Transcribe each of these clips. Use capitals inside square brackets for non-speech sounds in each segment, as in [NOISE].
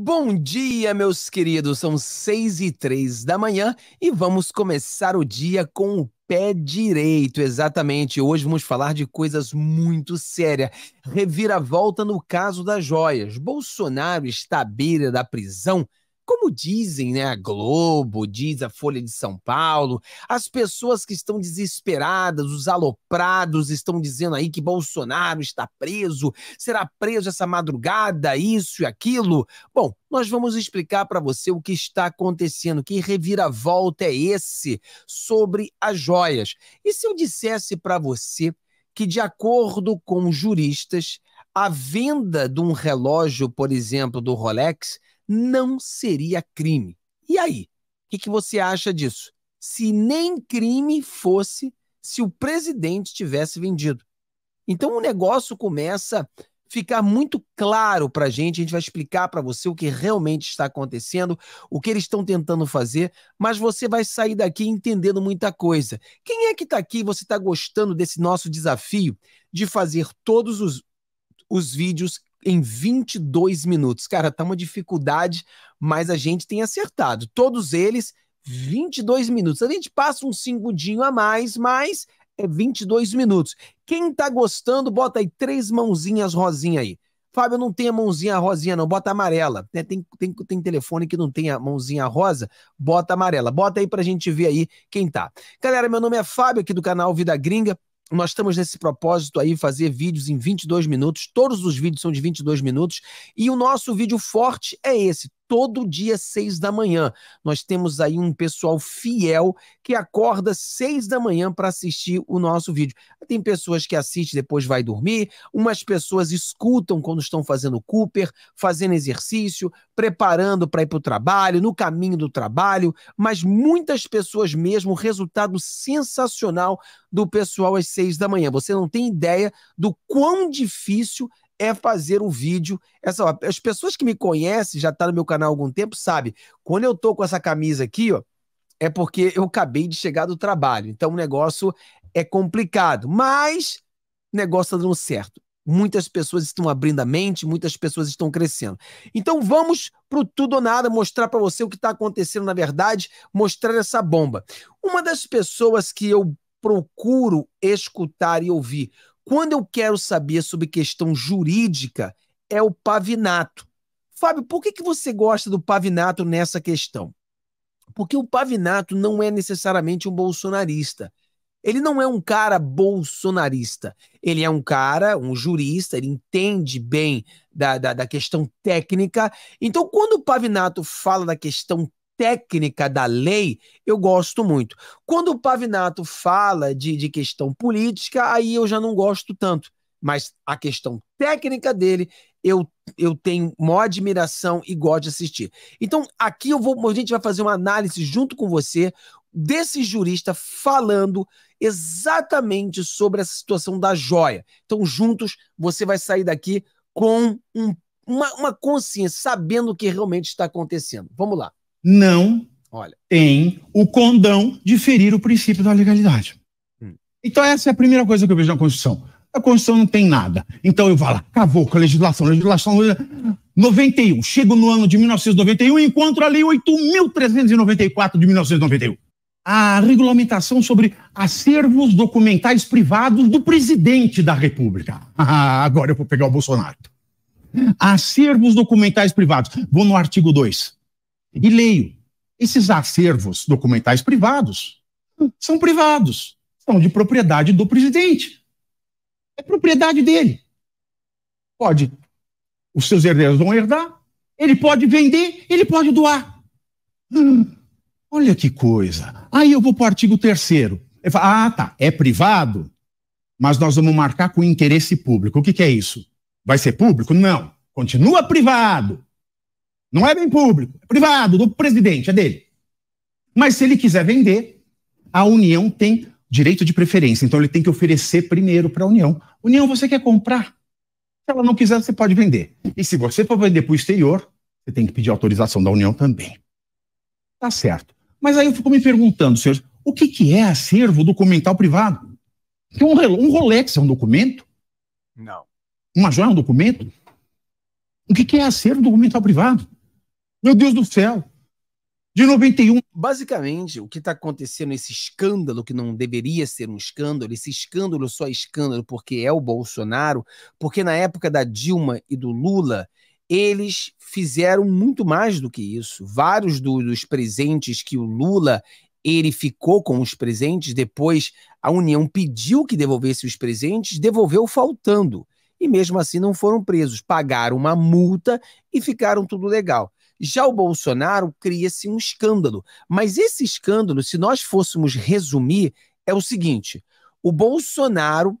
Bom dia, meus queridos. São seis e três da manhã e vamos começar o dia com o pé direito. Exatamente. Hoje vamos falar de coisas muito sérias. Reviravolta no caso das joias. Bolsonaro está à beira da prisão como dizem, né, a Globo, diz a Folha de São Paulo, as pessoas que estão desesperadas, os aloprados estão dizendo aí que Bolsonaro está preso, será preso essa madrugada, isso e aquilo. Bom, nós vamos explicar para você o que está acontecendo, que reviravolta é esse sobre as joias. E se eu dissesse para você que de acordo com juristas, a venda de um relógio, por exemplo, do Rolex, não seria crime. E aí? O que, que você acha disso? Se nem crime fosse se o presidente tivesse vendido. Então o negócio começa a ficar muito claro para a gente. A gente vai explicar para você o que realmente está acontecendo, o que eles estão tentando fazer, mas você vai sair daqui entendendo muita coisa. Quem é que está aqui? Você está gostando desse nosso desafio de fazer todos os os vídeos em 22 minutos. Cara, tá uma dificuldade, mas a gente tem acertado. Todos eles, 22 minutos. A gente passa um segundinho a mais, mas é 22 minutos. Quem tá gostando, bota aí três mãozinhas rosinha aí. Fábio, não tem a mãozinha rosinha, não, bota amarela. Né, tem, tem, tem telefone que não tem a mãozinha rosa, bota amarela. Bota aí pra gente ver aí quem tá. Galera, meu nome é Fábio, aqui do canal Vida Gringa. Nós estamos nesse propósito aí, fazer vídeos em 22 minutos. Todos os vídeos são de 22 minutos. E o nosso vídeo forte é esse todo dia seis da manhã. Nós temos aí um pessoal fiel que acorda seis da manhã para assistir o nosso vídeo. Tem pessoas que assistem depois vai dormir, umas pessoas escutam quando estão fazendo Cooper, fazendo exercício, preparando para ir para o trabalho, no caminho do trabalho, mas muitas pessoas mesmo, resultado sensacional do pessoal às seis da manhã. Você não tem ideia do quão difícil é fazer um vídeo. Essa, ó, as pessoas que me conhecem, já tá no meu canal há algum tempo, sabe, quando eu tô com essa camisa aqui, ó, é porque eu acabei de chegar do trabalho. Então o negócio é complicado, mas o negócio tá dando certo. Muitas pessoas estão abrindo a mente, muitas pessoas estão crescendo. Então vamos pro tudo ou nada, mostrar para você o que está acontecendo na verdade, mostrar essa bomba. Uma das pessoas que eu procuro escutar e ouvir quando eu quero saber sobre questão jurídica, é o Pavinato. Fábio, por que, que você gosta do Pavinato nessa questão? Porque o Pavinato não é necessariamente um bolsonarista. Ele não é um cara bolsonarista. Ele é um cara, um jurista, ele entende bem da, da, da questão técnica. Então, quando o Pavinato fala da questão técnica da lei, eu gosto muito. Quando o Pavinato fala de, de questão política, aí eu já não gosto tanto. Mas a questão técnica dele, eu, eu tenho maior admiração e gosto de assistir. Então, aqui eu vou, a gente vai fazer uma análise junto com você desse jurista falando exatamente sobre essa situação da joia. Então, juntos, você vai sair daqui com um, uma, uma consciência, sabendo o que realmente está acontecendo. Vamos lá não Olha. tem o condão de ferir o princípio da legalidade. Hum. Então, essa é a primeira coisa que eu vejo na Constituição. A Constituição não tem nada. Então, eu vou lá acabou com a legislação, legislação. 91. É Chego no ano de 1991 e encontro a Lei 8.394 de 1991. A regulamentação sobre acervos documentais privados do presidente da República. [LAUGHS] Ah, agora eu vou pegar o Bolsonaro. Acervos documentais privados. Vou no artigo 2 e leio. Esses acervos documentais privados são privados, são de propriedade do presidente. É propriedade dele. Pode. Os seus herdeiros vão herdar, ele pode vender, ele pode doar. Hum, olha que coisa. Aí eu vou para o artigo 3. Ah, tá, é privado, mas nós vamos marcar com interesse público. O que, que é isso? Vai ser público? Não. Continua privado, não é bem público, é privado, do presidente, é dele. Mas se ele quiser vender, a União tem direito de preferência. Então ele tem que oferecer primeiro para a União. União, você quer comprar? Se ela não quiser, você pode vender. E se você for vender para o exterior, você tem que pedir autorização da União também. Tá certo. Mas aí eu fico me perguntando, senhores, o que, que é acervo documental privado? um, um Rolex é um documento? Não. Uma joia é um documento? O que, que é acervo documental privado? Meu Deus do céu! De 91. Basicamente, o que está acontecendo, esse escândalo, que não deveria ser um escândalo, esse escândalo só é escândalo porque é o Bolsonaro, porque na época da Dilma e do Lula, eles fizeram muito mais do que isso. Vários do, dos presentes que o Lula ele ficou com os presentes, depois a União pediu que devolvesse os presentes, devolveu faltando. E mesmo assim não foram presos, pagaram uma multa e ficaram tudo legal. Já o Bolsonaro cria-se um escândalo. Mas esse escândalo, se nós fôssemos resumir, é o seguinte: o Bolsonaro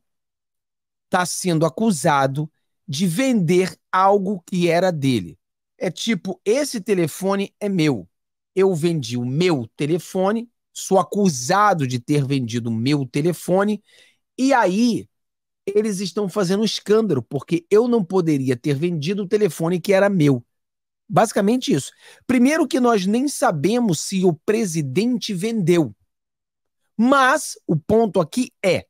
está sendo acusado de vender algo que era dele. É tipo, esse telefone é meu. Eu vendi o meu telefone, sou acusado de ter vendido o meu telefone, e aí eles estão fazendo um escândalo, porque eu não poderia ter vendido o telefone que era meu. Basicamente isso. Primeiro que nós nem sabemos se o presidente vendeu. Mas o ponto aqui é,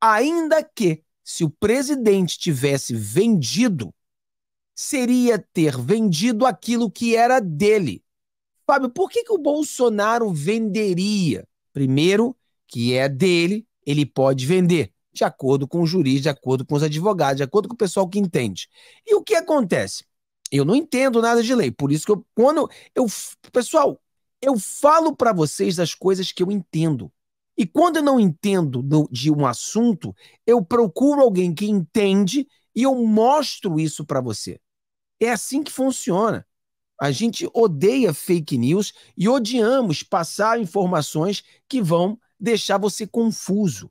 ainda que se o presidente tivesse vendido, seria ter vendido aquilo que era dele. Fábio, por que, que o Bolsonaro venderia? Primeiro, que é dele, ele pode vender, de acordo com o juiz, de acordo com os advogados, de acordo com o pessoal que entende. E o que acontece? Eu não entendo nada de lei, por isso que eu quando eu pessoal, eu falo para vocês as coisas que eu entendo. E quando eu não entendo do, de um assunto, eu procuro alguém que entende e eu mostro isso para você. É assim que funciona. A gente odeia fake news e odiamos passar informações que vão deixar você confuso.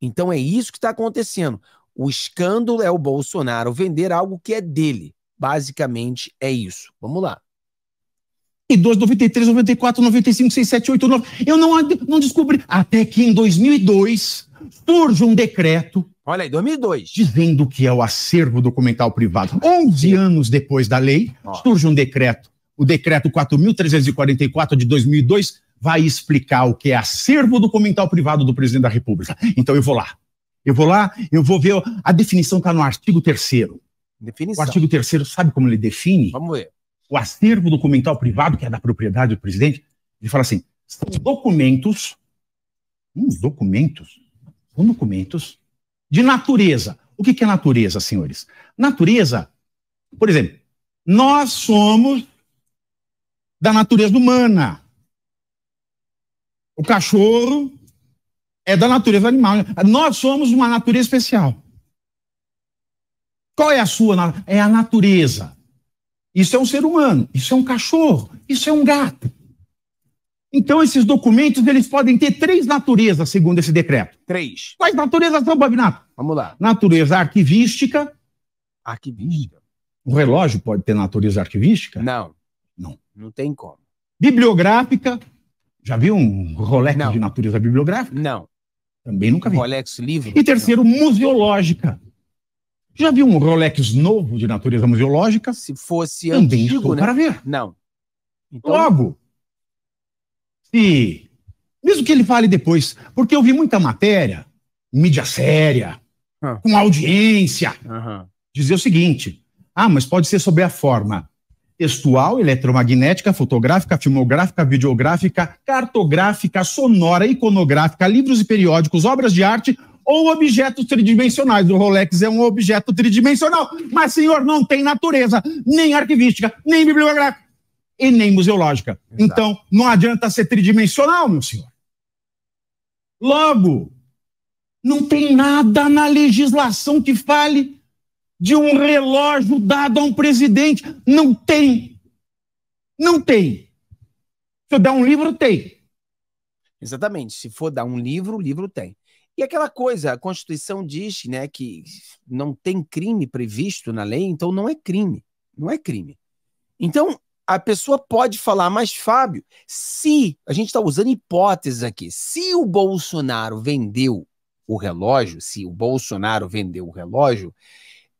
Então é isso que está acontecendo. O escândalo é o Bolsonaro vender algo que é dele. Basicamente é isso. Vamos lá. 92, 93, 94, 95, 6, 7, 8, 9. Eu não, não descobri. Até que em 2002 surge um decreto. Olha aí, 2002. Dizendo que é o acervo documental privado. 11 anos depois da lei, surge um decreto. O decreto 4.344 de 2002 vai explicar o que é acervo documental privado do presidente da República. Então eu vou lá. Eu vou lá, eu vou ver. A definição está no artigo 3. Definição. O artigo 3 sabe como ele define? Vamos ver. O acervo documental privado, que é da propriedade do presidente, ele fala assim: são documentos, uns documentos, são documentos de natureza. O que é natureza, senhores? Natureza, por exemplo, nós somos da natureza humana. O cachorro é da natureza animal. Nós somos uma natureza especial. Qual é a sua? É a natureza. Isso é um ser humano, isso é um cachorro, isso é um gato. Então, esses documentos, eles podem ter três naturezas, segundo esse decreto. Três. Quais naturezas são, Babinato? Vamos lá. Natureza arquivística. Arquivística? O relógio pode ter natureza arquivística? Não. Não. Não tem como. Bibliográfica. Já viu um Rolex Não. de natureza bibliográfica? Não. Também nunca vi. Rolex livro? E terceiro, Não. museológica. Já viu um Rolex novo de natureza museológica? Se fosse Também antigo, estou né? para ver. Não. Então... Logo. Se mesmo que ele fale depois, porque eu vi muita matéria, mídia séria, ah. com audiência, uhum. dizer o seguinte: ah, mas pode ser sobre a forma textual, eletromagnética, fotográfica, filmográfica, videográfica, cartográfica, sonora, iconográfica, livros e periódicos, obras de arte ou objetos tridimensionais. O Rolex é um objeto tridimensional, mas, senhor, não tem natureza, nem arquivística, nem bibliográfica e nem museológica. Exato. Então, não adianta ser tridimensional, meu senhor. Logo, não tem nada na legislação que fale de um relógio dado a um presidente. Não tem. Não tem. Se eu dar um livro, tem. Exatamente. Se for dar um livro, o livro tem. E aquela coisa, a Constituição diz né, que não tem crime previsto na lei, então não é crime. Não é crime. Então, a pessoa pode falar, mas Fábio, se, a gente está usando hipóteses aqui, se o Bolsonaro vendeu o relógio, se o Bolsonaro vendeu o relógio,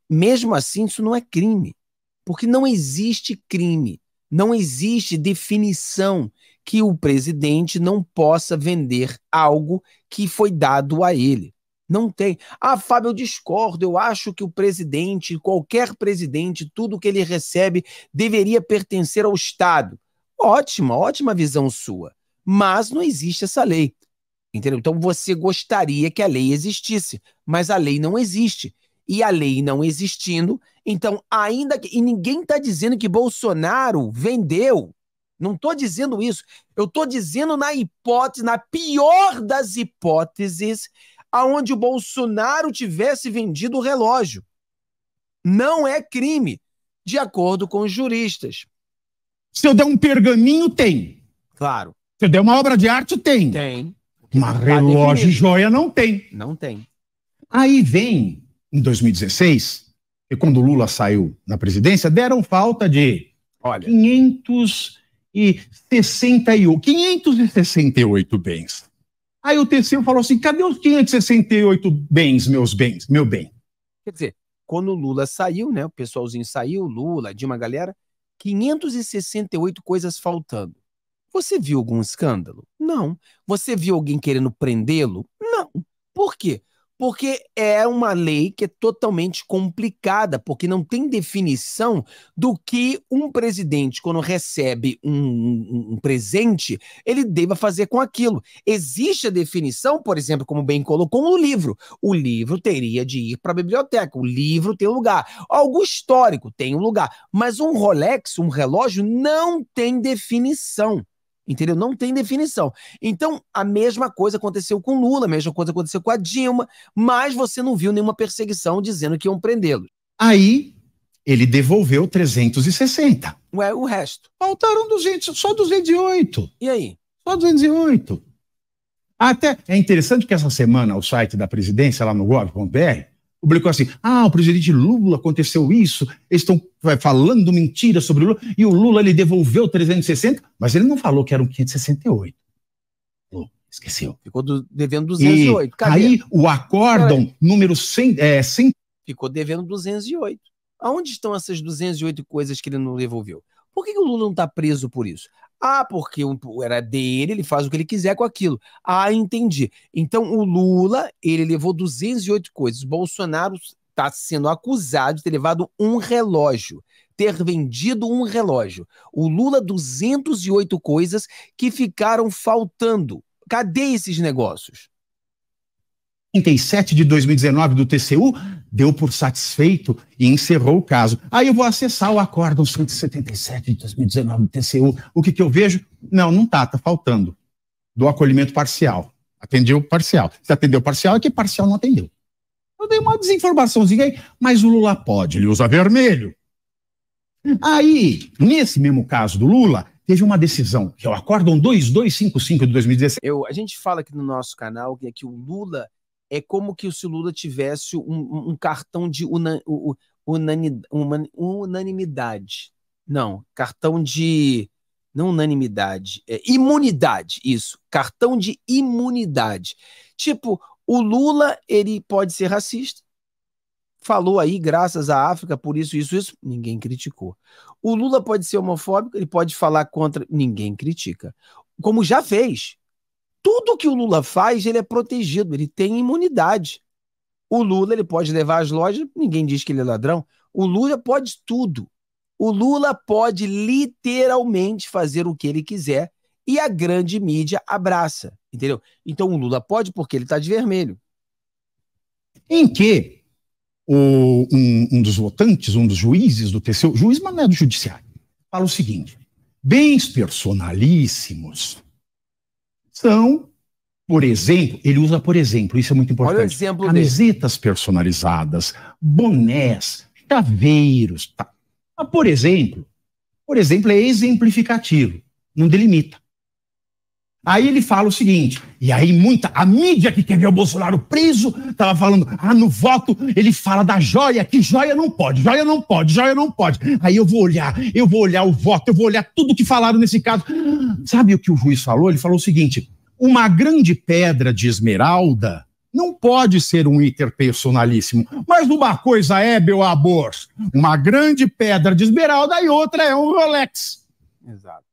mesmo assim isso não é crime. Porque não existe crime, não existe definição que o presidente não possa vender algo que foi dado a ele. Não tem. Ah, Fábio, eu discordo. Eu acho que o presidente, qualquer presidente, tudo que ele recebe deveria pertencer ao Estado. Ótima, ótima visão sua. Mas não existe essa lei. Entendeu? Então você gostaria que a lei existisse, mas a lei não existe. E a lei não existindo, então ainda que. E ninguém está dizendo que Bolsonaro vendeu não estou dizendo isso. Eu estou dizendo na hipótese, na pior das hipóteses, aonde o Bolsonaro tivesse vendido o relógio. Não é crime, de acordo com os juristas. Se eu der um pergaminho, tem. Claro. Se eu der uma obra de arte, tem. Tem. Mas relógio e joia não tem. Não tem. Aí vem, em 2016, e quando Lula saiu na presidência, deram falta de Olha, 500 568, 568 bens. Aí o terceiro falou assim: cadê os 568 bens, meus bens, meu bem? Quer dizer, quando o Lula saiu, né? O pessoalzinho saiu, Lula, de uma galera, 568 coisas faltando. Você viu algum escândalo? Não. Você viu alguém querendo prendê-lo? Não. Por quê? porque é uma lei que é totalmente complicada, porque não tem definição do que um presidente, quando recebe um, um, um, presente, ele deva fazer com aquilo. Existe a definição, por exemplo, como bem colocou no livro. O livro teria de ir para a biblioteca, o livro tem um lugar. Algo histórico tem um lugar. Mas um Rolex, um relógio, não tem definição. Entendeu? Não tem definição. Então, a mesma coisa aconteceu com Lula, a mesma coisa aconteceu com a Dilma, mas você não viu nenhuma perseguição dizendo que iam prendê-los. Aí, ele devolveu 360. Ué, o resto? Faltaram 200, só 208. E aí? Só 208. Até é interessante que essa semana o site da presidência, lá no gov.br, publicou assim: ah, o presidente Lula aconteceu isso, eles estão falando mentira sobre o Lula, e o Lula ele devolveu 360, mas ele não falou que eram 568. esqueceu. Ficou do, devendo 208. E Aí o acórdão número 100, é, 100. Ficou devendo 208. Aonde estão essas 208 coisas que ele não devolveu? Por que, que o Lula não está preso por isso? Ah, porque era dele, ele faz o que ele quiser com aquilo. Ah, entendi. Então o Lula, ele levou 208 coisas. Bolsonaro está sendo acusado de ter levado um relógio, ter vendido um relógio. O Lula, 208 coisas que ficaram faltando. Cadê esses negócios? 37 de 2019 do TCU, deu por satisfeito e encerrou o caso. Aí eu vou acessar o acórdão 177 de 2019 do TCU. O que, que eu vejo? Não, não tá, tá faltando. Do acolhimento parcial. Atendeu parcial. Se atendeu parcial, é que parcial não atendeu. Eu dei uma desinformaçãozinha aí, mas o Lula pode, ele usa vermelho. Aí, nesse mesmo caso do Lula, teve uma decisão, que é o Acórdão 2255 de 2016. Eu, a gente fala aqui no nosso canal que, que o Lula é como que se o Lula tivesse um, um cartão de una, unani, uma, unanimidade. Não, cartão de. Não unanimidade, é imunidade, isso. Cartão de imunidade. Tipo, o Lula, ele pode ser racista, falou aí, graças à África, por isso, isso, isso, ninguém criticou. O Lula pode ser homofóbico, ele pode falar contra, ninguém critica. Como já fez tudo que o Lula faz, ele é protegido, ele tem imunidade. O Lula ele pode levar as lojas, ninguém diz que ele é ladrão. O Lula pode tudo. O Lula pode literalmente fazer o que ele quiser e a grande mídia abraça, entendeu? Então o Lula pode porque ele está de vermelho. Em que o, um, um, dos votantes, um dos juízes do TCU, juiz, mas não é do judiciário, fala o seguinte: bens personalíssimos são, por exemplo, ele usa, por exemplo, isso é muito importante. Olha o exemplo camisetas dele. personalizadas, bonés, chaveiros. Tá. Mas, ah, por exemplo, por exemplo, é exemplificativo, não delimita. Aí ele fala o seguinte, e aí muita, a mídia que quer ver o Bolsonaro preso, estava falando, ah, no voto ele fala da joia, que joia não pode, joia não pode, joia não pode. Aí eu vou olhar, eu vou olhar o voto, eu vou olhar tudo que falaram nesse caso. Sabe o que o juiz falou? Ele falou o seguinte, uma grande pedra de esmeralda não pode ser um interpersonalíssimo. Mas uma coisa é, meu amor, uma grande pedra de esmeralda e outra é um Rolex. Exato.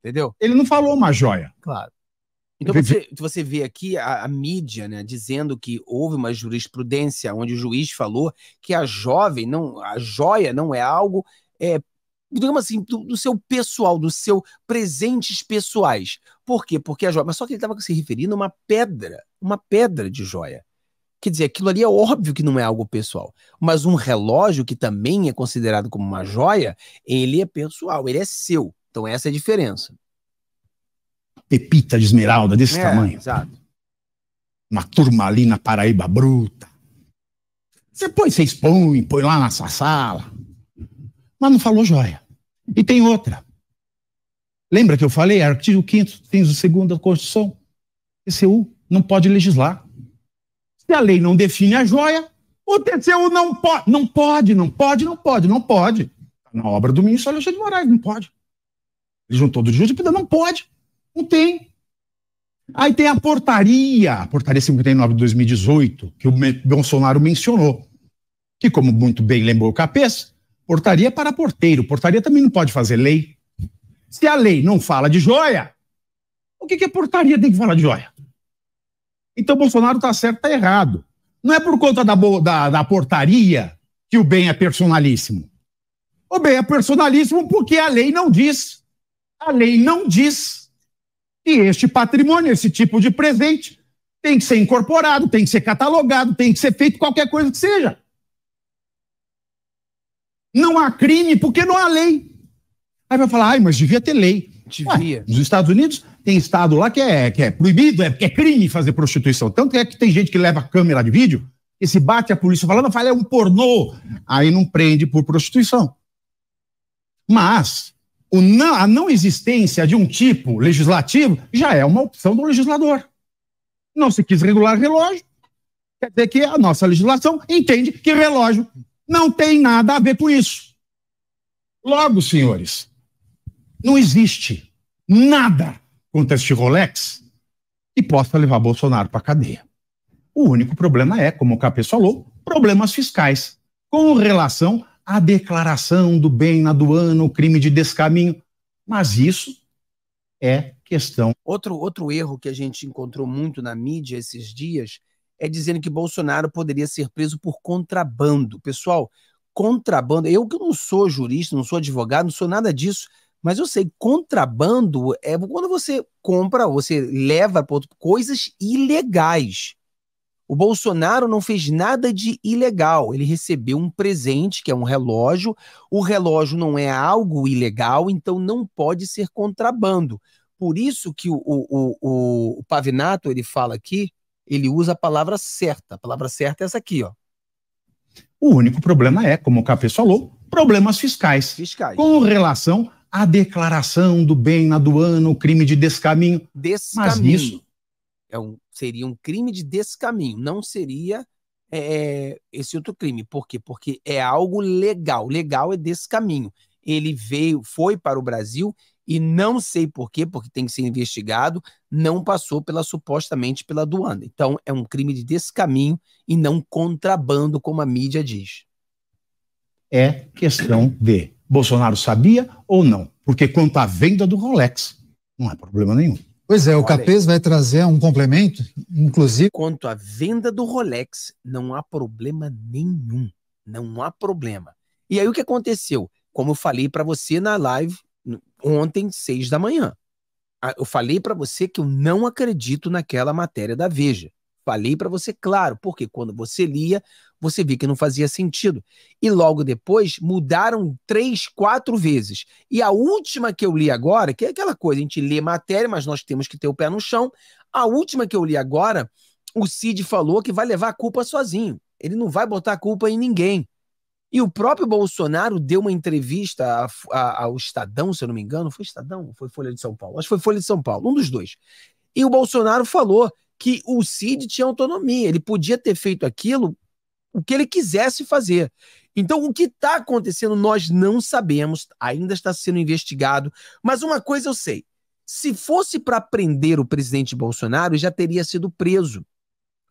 Entendeu? Ele não falou uma joia. Claro. Então você, você vê aqui a, a, mídia né, dizendo que houve uma jurisprudência onde o juiz falou que a jovem, não, a joia não é algo, é, digamos assim, do, do seu pessoal, do seu presentes pessoais. Por quê? Porque a joia. Mas só que ele estava se referindo a uma pedra, uma pedra de joia. Quer dizer, aquilo ali é óbvio que não é algo pessoal. Mas um relógio, que também é considerado como uma joia, ele é pessoal, ele é seu. Então essa é a diferença. Pepita de esmeralda desse é, tamanho. Exato. Uma turmalina paraíba bruta. Você põe, você expõe, põe lá na sua sala. Mas não falou joia. E tem outra. Lembra que eu falei? É artigo 5 tem o segundo da Constituição. TCU não pode legislar. Se a lei não define a joia, o TCU não pode, não pode, não pode, não pode, não tá pode. Na obra do ministro Alexandre de Moraes, não pode. Eles não todos juntos, não pode, não tem. Aí tem a portaria, a portaria 59 de 2018, que o Bolsonaro mencionou, que, como muito bem lembrou o Capês, portaria é para porteiro. Portaria também não pode fazer lei. Se a lei não fala de joia, o que, que a portaria tem que falar de joia? Então Bolsonaro está certo, está errado. Não é por conta da, da, da portaria que o bem é personalíssimo. O bem é personalíssimo porque a lei não diz. A lei não diz que este patrimônio, esse tipo de presente, tem que ser incorporado, tem que ser catalogado, tem que ser feito qualquer coisa que seja. Não há crime porque não há lei. Aí vai falar, ai, mas devia ter lei. Devia. Ué, nos Estados Unidos tem estado lá que é, que é proibido, é, que é crime fazer prostituição. Tanto é que tem gente que leva câmera de vídeo e se bate a polícia falando, fala, é um pornô. Aí não prende por prostituição. Mas não, a não existência de um tipo legislativo já é uma opção do legislador. Não se quis regular relógio, quer dizer que a nossa legislação entende que relógio não tem nada a ver com isso. Logo, senhores, não existe nada contra este Rolex que possa levar Bolsonaro para a cadeia. O único problema é, como o Capê falou, problemas fiscais com relação a declaração do bem na doana, o crime de descaminho. Mas isso é questão. Outro, outro erro que a gente encontrou muito na mídia esses dias é dizendo que Bolsonaro poderia ser preso por contrabando. Pessoal, contrabando. Eu que não sou jurista, não sou advogado, não sou nada disso, mas eu sei contrabando é quando você compra, você leva coisas ilegais. O Bolsonaro não fez nada de ilegal. Ele recebeu um presente, que é um relógio. O relógio não é algo ilegal, então não pode ser contrabando. Por isso que o, o, o, o Pavinato ele fala aqui, ele usa a palavra certa. A palavra certa é essa aqui, ó. O único problema é, como o Café falou, problemas fiscais. Fiscais. Com relação à declaração do bem na aduana, o crime de descaminho. Descaminho. Mas nisso. É um seria um crime de descaminho, não seria é, é, esse outro crime. Por quê? Porque é algo legal. Legal é descaminho. Ele veio, foi para o Brasil e não sei por quê, porque tem que ser investigado, não passou pela supostamente pela aduana. Então é um crime de descaminho e não contrabando, como a mídia diz. É questão de Bolsonaro sabia ou não, porque quanto à venda do Rolex, não há problema nenhum. Pois é, o Capês vai trazer um complemento, inclusive. Quanto à venda do Rolex, não há problema nenhum. Não há problema. E aí o que aconteceu? Como eu falei para você na live ontem, seis da manhã. Ah, eu falei para você que eu não acredito naquela matéria da Veja. Falei para você claro, porque quando você lia, você via que não fazia sentido. E logo depois mudaram três, quatro vezes. E a última que eu li agora, que é aquela coisa, a gente lê matéria, mas nós temos que ter o pé no chão. A última que eu li agora, o Cid falou que vai levar a culpa sozinho. Ele não vai botar a culpa em ninguém. E o próprio Bolsonaro deu uma entrevista ao Estadão, se eu não me engano, foi Estadão, foi Folha de São Paulo, acho que foi Folha de São Paulo, um dos dois. E o Bolsonaro falou que o Cid tinha autonomia, ele podia ter feito aquilo o que ele quisesse fazer. Então, o que está acontecendo, nós não sabemos, ainda está sendo investigado, mas uma coisa eu sei: se fosse para prender o presidente Bolsonaro, já teria sido preso.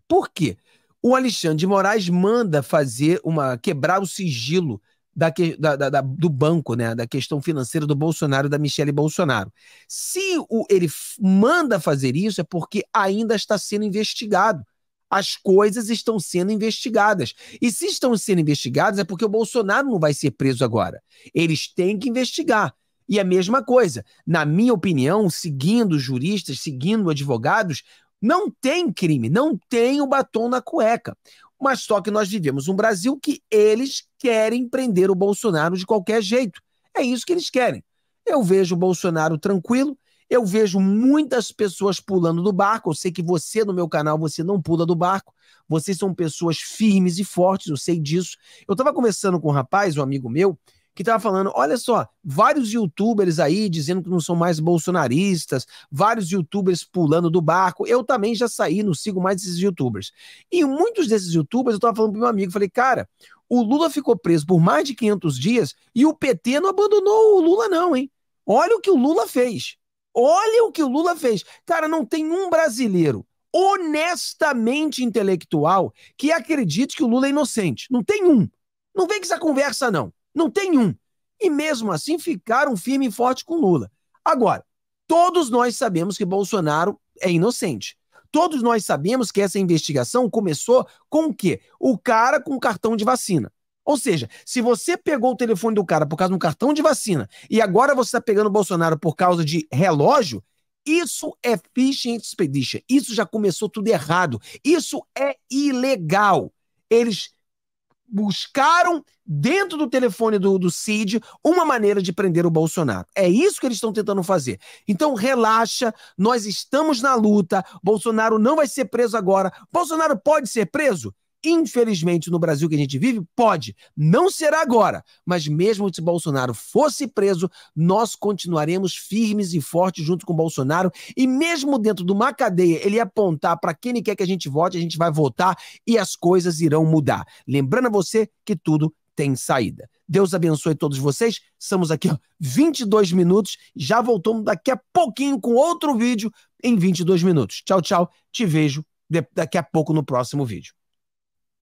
Por quê? O Alexandre de Moraes manda fazer uma. quebrar o sigilo da, da, da, do banco, né? Da questão financeira do Bolsonaro, da Michele Bolsonaro. Se o, ele manda fazer isso, é porque ainda está sendo investigado. As coisas estão sendo investigadas. E se estão sendo investigadas, é porque o Bolsonaro não vai ser preso agora. Eles têm que investigar. E a mesma coisa, na minha opinião, seguindo juristas, seguindo advogados, não tem crime, não tem o batom na cueca. Mas só que nós vivemos um Brasil que eles querem prender o Bolsonaro de qualquer jeito. É isso que eles querem. Eu vejo o Bolsonaro tranquilo, eu vejo muitas pessoas pulando do barco. Eu sei que você, no meu canal, você não pula do barco. Vocês são pessoas firmes e fortes, eu sei disso. Eu estava conversando com um rapaz, um amigo meu, que estava falando: olha só, vários youtubers aí dizendo que não são mais bolsonaristas, vários youtubers pulando do barco. Eu também já saí, não sigo mais esses youtubers. E muitos desses youtubers, eu estava falando para meu amigo, falei, cara, o Lula ficou preso por mais de 500 dias e o PT não abandonou o Lula, não, hein? Olha o que o Lula fez. Olha o que o Lula fez. Cara, não tem um brasileiro honestamente intelectual que acredite que o Lula é inocente. Não tem um. Não vem com essa conversa, não. Não tem um. E mesmo assim ficaram firme e forte com Lula. Agora, todos nós sabemos que Bolsonaro é inocente. Todos nós sabemos que essa investigação começou com o quê? O cara com cartão de vacina. Ou seja, se você pegou o telefone do cara por causa de um cartão de vacina e agora você está pegando o Bolsonaro por causa de relógio, isso é phishing expedition. Isso já começou tudo errado. Isso é ilegal. Eles buscaram dentro do telefone do, do Cid uma maneira de prender o Bolsonaro. É isso que eles estão tentando fazer. Então relaxa, nós estamos na luta. Bolsonaro não vai ser preso agora. Bolsonaro pode ser preso? Infelizmente, no Brasil que a gente vive, pode. Não será agora. Mas mesmo se Bolsonaro fosse preso, nós continuaremos firmes e fortes junto com Bolsonaro. E mesmo dentro de uma cadeia, ele apontar para quem ele quer que a gente vote, a gente vai votar e as coisas irão mudar. Lembrando a você que tudo tem saída. Deus abençoe todos vocês. Estamos aqui, ó, 22 minutos. Já voltamos daqui a pouquinho com outro vídeo em 22 minutos. Tchau, tchau. Te vejo daqui a pouco no próximo vídeo.